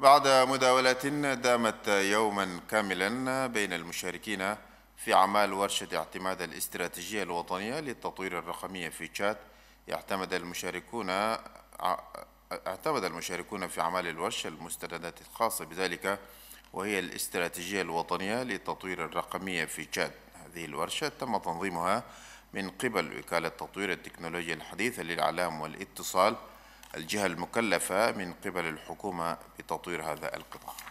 بعد مداولات دامت يوما كاملا بين المشاركين في أعمال ورشة اعتماد الاستراتيجية الوطنية للتطوير الرقمي في تشاد اعتمد المشاركون اعتمد المشاركون في أعمال الورشة المستندات الخاصة بذلك وهي الاستراتيجية الوطنية للتطوير الرقمي في تشاد هذه الورشة تم تنظيمها من قبل وكالة تطوير التكنولوجيا الحديثة للإعلام والاتصال الجهة المكلفة من قبل الحكومة بتطوير هذا القطاع